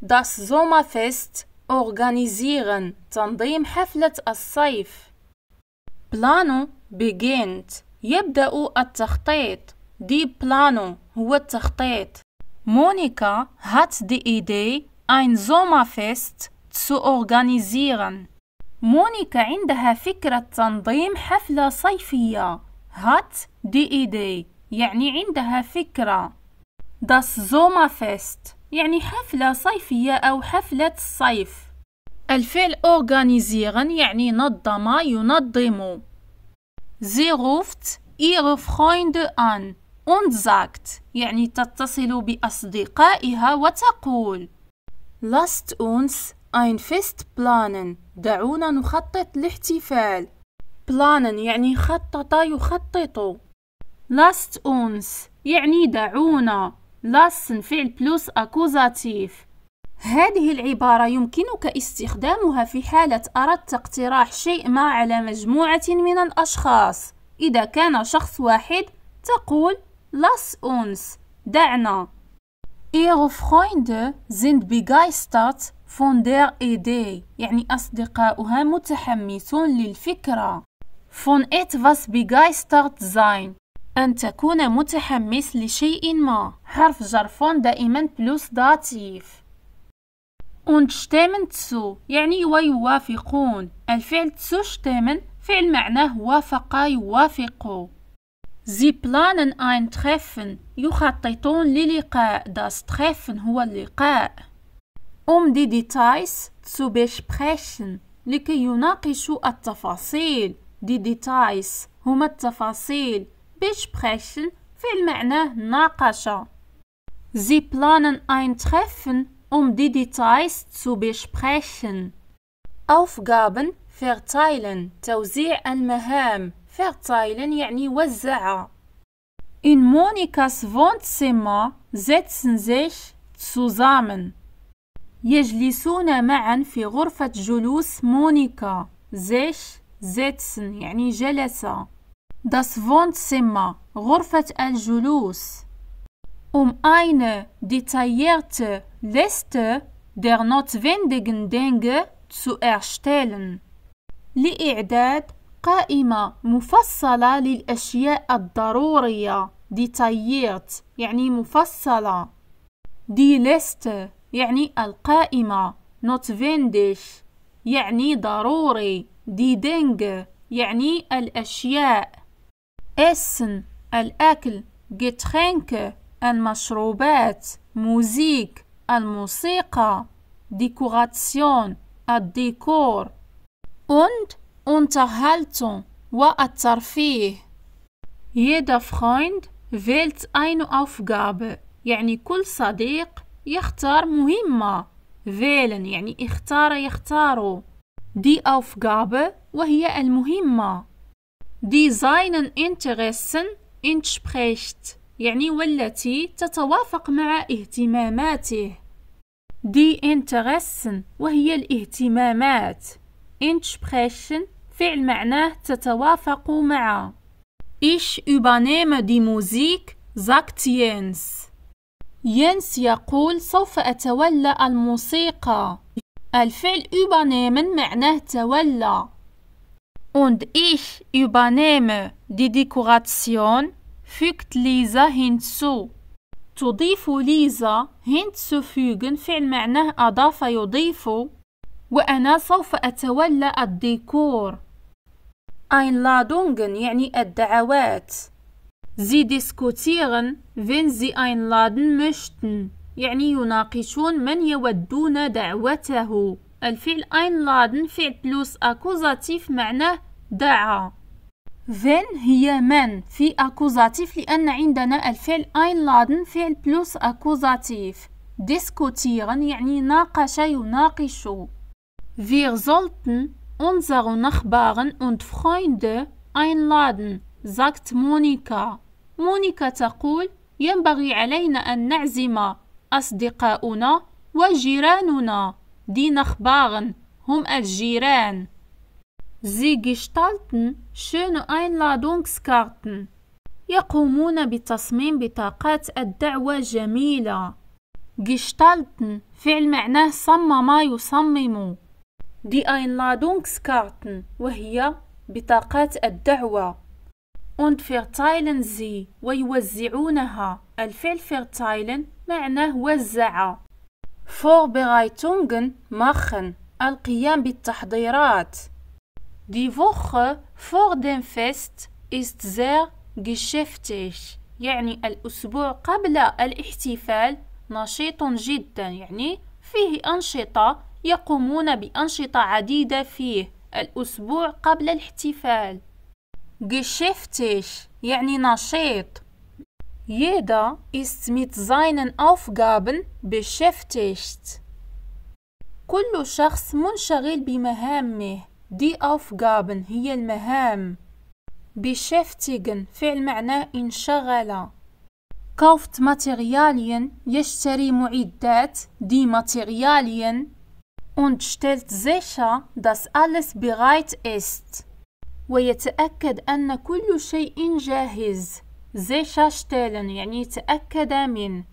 Das Sommerfest organisieren تنظيم حفلة الصيف Plano beginnt يبدأ التخطيط Die Plano هو التخطيط Monika hat die Idee ein Sommerfest zu organisieren مونيكا عندها فكرة تنظيم حفلة صيفية هات die Idee يعني عندها فكرة Das Sommerfest يعني حفلة صيفية أو حفلة الصيف الفعل organisieren يعني نظم ينظم زي ruft ihre فخويند أن und يعني تتصل بأصدقائها وتقول لاست أونس ein فيست بلانن دعونا نخطط لاحتفال بلانن يعني خطط يخطط لاست أونس يعني دعونا لاصن فعل بلوس أكوزاتيف هذه العبارة يمكنك استخدامها في حالة أردت اقتراح شيء ما على مجموعة من الأشخاص إذا كان شخص واحد تقول لاس أونس دعنا Ihre Freunde sind begeistert von der Idee يعني أصدقاؤها متحمسون للفكرة von etwas begeistert sein أن تكون متحمس لشيء ما حرف جرفون دائما بلوس داتيف und stimmen zu يعني ويوافقون الفعل تسو stimmen فعل معناه وافق يوافق زي بلانن اين تخفن يخططون للقاء داس تخفن هو اللقاء um die Details zu besprechen لكي يناقشوا التفاصيل دي Details هما التفاصيل besprechen will معناه ناقشة. Sie planen ein Treffen, um die Details zu besprechen. Aufgaben verteilen توزيع المهام verteilen يعني وزع In Monikas Wohnzimmer setzen sich zusammen. يجلسون معا في غرفة جلوس مونيكا. sich setzen يعني جلسة. Das Wohnzimmer, غرفة الجلوس. Um eine detaillierte Liste der notwendigen Dinge zu erstellen. لإعداد قائمة مفصلة للأشياء الضرورية detailliert يعني مفصلة Die Liste يعني القائمة notwendig يعني ضروري Die Dinge يعني الأشياء Essen الأكل Getränke المشروبات موزيك الموسيقى Dekoration الديكور und Unterhaltung والترفيه Jeder Freund wählt eine Aufgabe يعني كل صديق يختار مهمة wählen يعني اختار يختاروا die Aufgabe وهي المهمة ديزاينن seinen انتشبريشت يعني والتي تتوافق مع اهتماماته دي Interessen وهي الاهتمامات انتشبريشن فعل معناه تتوافق مع إيش übernehme دي موزيك sagt ينس ينس يقول سوف أتولى الموسيقى الفعل übernehmen معناه تولى und ich übernehme die Dekoration, fügt Lisa hinzu. تضيف ليزا hinzufügen فعل معناه أضاف يضيف وأنا سوف أتولى الديكور Einladungen يعني الدعوات Sie diskutieren, wenn sie einladen möchten, يعني يناقشون من يودون دعوته الفعل einladen فعل بلوس أكوزاتيف معناه دعا ذن هي من في أكوزاتيف لأن عندنا الفعل einladen فعل بلوس أكوزاتيف ديسكوتيرن يعني ناقش يناقش Wir sollten unseren Nachbarn und Freunde einladen, sagt Monika. مونيكا تقول ينبغي علينا أن نعزم أصدقاؤنا وجيراننا دي نخباغن هم الجيران زي جشتالتن شنو اين لادونكسكارتن يقومون بتصميم بطاقات الدعوة جميلة جشتالتن فعل معناه صمم يصمم دي اين لادونكسكارتن وهي بطاقات الدعوة und verteilen sie ويوزعونها الفعل verteilen معناه وزع Vorbereitungen machen. القيام بالتحضيرات. Die Woche vor dem Fest ist sehr geschäftig. يعني الأسبوع قبل الاحتفال نشيط جدا يعني فيه أنشطة يقومون بأنشطة عديدة فيه الأسبوع قبل الاحتفال geschäftig يعني نشيط Jeder ist mit seinen Aufgaben beschäftigt. كل شخص منشغل بمهامه. Die Aufgaben هي المهام. beschäftigen فعل معناه انشغل. kauft Materialien, يشتري معدات, die Materialien und stellt sicher, dass alles bereit ist. ويتأكد أن كل شيء جاهز. sicher stellen يعني تأكد من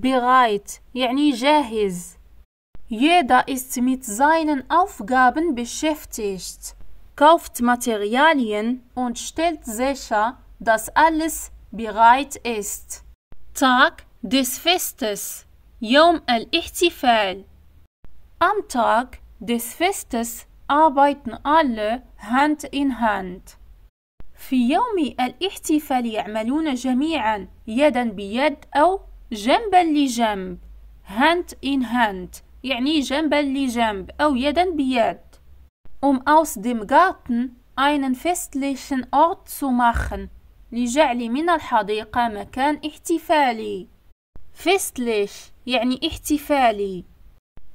bereit يعني جاهز Jeder ist mit seinen Aufgaben beschäftigt, kauft Materialien und stellt sicher, dass alles bereit ist. Tag des Festes, يوم الاحتفال Am Tag des Festes arbeiten alle Hand in Hand. في يوم الاحتفال يعملون جميعا يدا بيد أو جنبا لجنب hand in hand يعني جنبا لجنب أو يدا بيد um aus dem Garten einen festlichen Ort zu machen لجعل من الحديقة مكان احتفالي festlich يعني احتفالي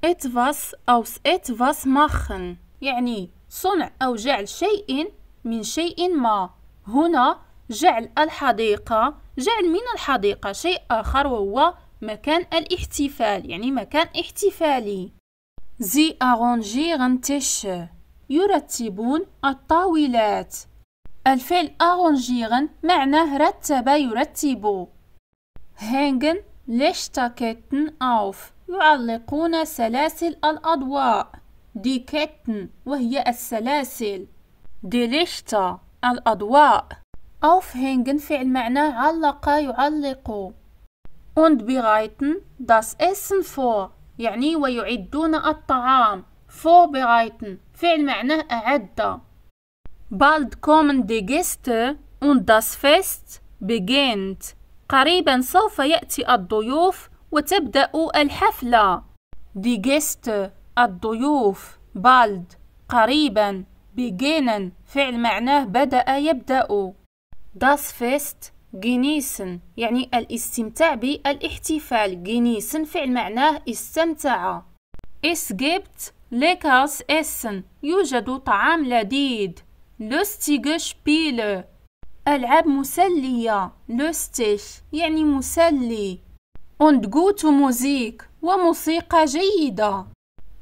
etwas aus etwas machen يعني صنع أو جعل شيء من شيء ما هنا جعل الحديقة جعل من الحديقة شيء آخر وهو مكان الاحتفال يعني مكان احتفالي زي أغنجي غنتش يرتبون الطاولات الفعل أغونجيغن معناه رتب يرتب هينغن لشتاكتن أوف يعلقون سلاسل الأضواء دي كتن وهي السلاسل دي ليشتا الأضواء Aufhängen فعل معناه علق يعلق und bereiten das Essen vor يعني ويعدون الطعام vorbereiten فعل معناه أعد bald kommen die Gäste und das Fest beginnt قريبا سوف يأتي الضيوف وتبدأ الحفلة die Gäste الضيوف bald قريبا beginnen فعل معناه بدأ يبدأ das Fest genießen يعني الاستمتاع بالاحتفال genießen فعل معناه استمتع es gibt leckeres Essen يوجد طعام لذيذ lustige Spiele ألعاب مسلية lustig يعني مسلي und gute Musik وموسيقى جيدة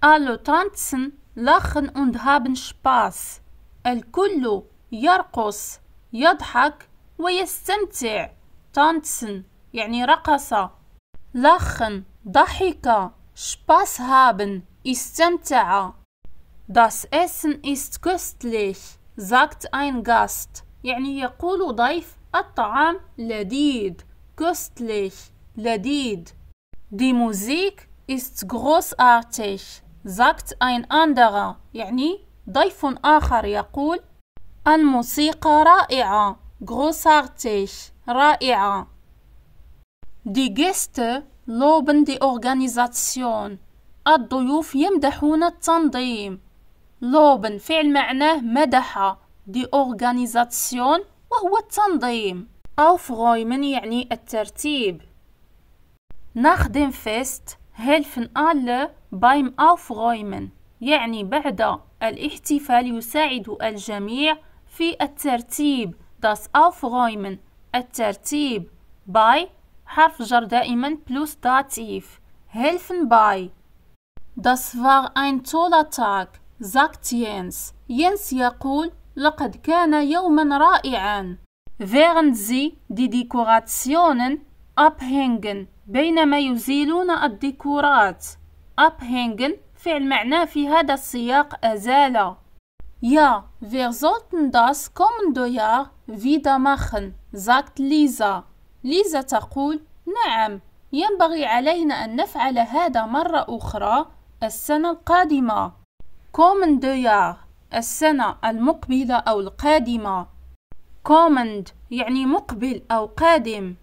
alle tanzen lachen und haben Spaß الكل يرقص يضحك ويستمتع tanzen يعني رقص lachen ضحك Spaß haben استمتع Das Essen ist köstlich sagt ein Gast يعني يقول ضيف الطعام لذيذ köstlich لذيذ Die Musik ist großartig زاكت أين أندغا يعني ضيف آخر يقول الموسيقى رائعة غوسارتيش رائعة دي جيست لوبن دي أورغانيزاتسيون الضيوف يمدحون التنظيم لوبن فعل معناه مدح دي أورغانيزاتسيون وهو التنظيم أوف غويمن يعني الترتيب نخدم فيست هيلفن آلة بايم أوف يعني بعد الاحتفال يساعد الجميع في الترتيب داس أوف الترتيب باي حرف جر دائما بلوس داتيف هيلفن باي داس فار أين تولا تاك زاكت ينس ينس يقول لقد كان يوما رائعا Während sie die Dekorationen abhängen, بينما يزيلون الديكورات abhängen فعل معناه في هذا السياق أزال يا wir sollten das kommende Jahr wieder machen, sagt Lisa. ليزا تقول: نعم، ينبغي علينا أن نفعل هذا مرة أخرى السنة القادمة. kommende Jahr السنة المقبلة أو القادمة. kommt يعني مقبل أو قادم.